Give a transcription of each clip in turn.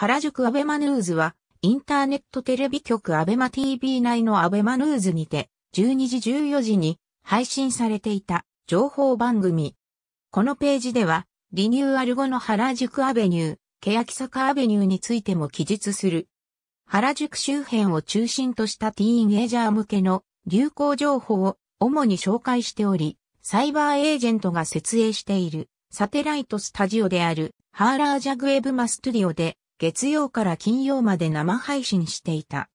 原宿アベマヌーズは、インターネットテレビ局アベマ TV 内のアベマヌーズにて、12時14時に配信されていた情報番組。このページでは、リニューアル後の原宿アベニュー、欅坂アベニューについても記述する。原宿周辺を中心としたティーンエイジャー向けの流行情報を主に紹介しており、サイバーエージェントが設営しているサテライトスタジオであるハーラージャグエブマストゥディオで月曜から金曜まで生配信していた。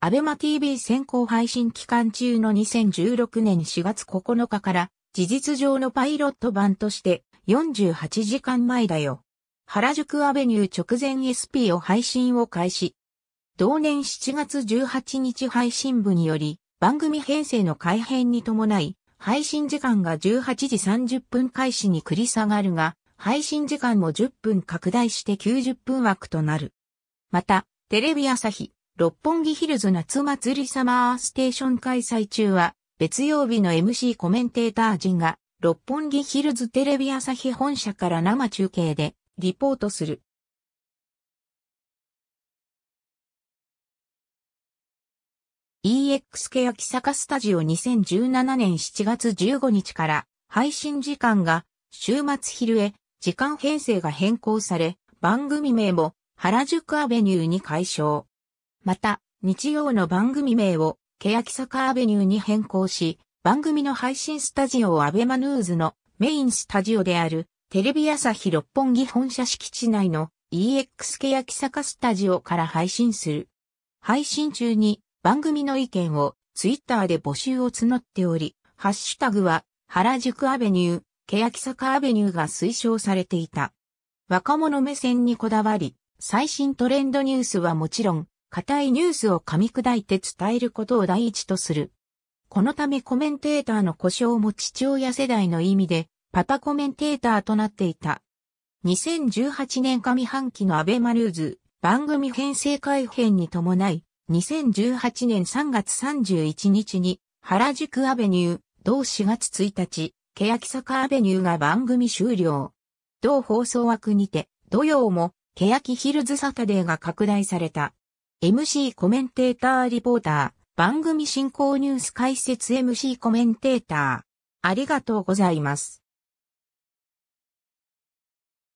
アベマ TV 先行配信期間中の2016年4月9日から事実上のパイロット版として48時間前だよ。原宿アベニュー直前 SP を配信を開始。同年7月18日配信部により番組編成の改編に伴い配信時間が18時30分開始に繰り下がるが、配信時間も10分拡大して90分枠となる。また、テレビ朝日、六本木ヒルズ夏祭りサマーステーション開催中は、月曜日の MC コメンテーター陣が、六本木ヒルズテレビ朝日本社から生中継で、リポートする。EX ケヤキ坂スタジオ2017年7月15日から配信時間が週末昼へ時間編成が変更され、番組名も原宿アベニューに改称。また、日曜の番組名を欅坂アベニューに変更し、番組の配信スタジオをアベマヌーズのメインスタジオであるテレビ朝日六本木本社敷地内の EX 欅坂スタジオから配信する。配信中に番組の意見をツイッターで募集を募っており、ハッシュタグは原宿アベニュー欅坂アベニューが推奨されていた。若者目線にこだわり、最新トレンドニュースはもちろん、硬いニュースを噛み砕いて伝えることを第一とする。このためコメンテーターの故障も父親世代の意味で、パパコメンテーターとなっていた。2018年上半期のアベマニューズ番組編成改編に伴い、2018年3月31日に原宿アベニュー、同4月1日、欅坂アベニューが番組終了。同放送枠にて、土曜も、欅ヒルズサタデーが拡大された。MC コメンテーターリポーター、番組進行ニュース解説 MC コメンテーター。ありがとうございます。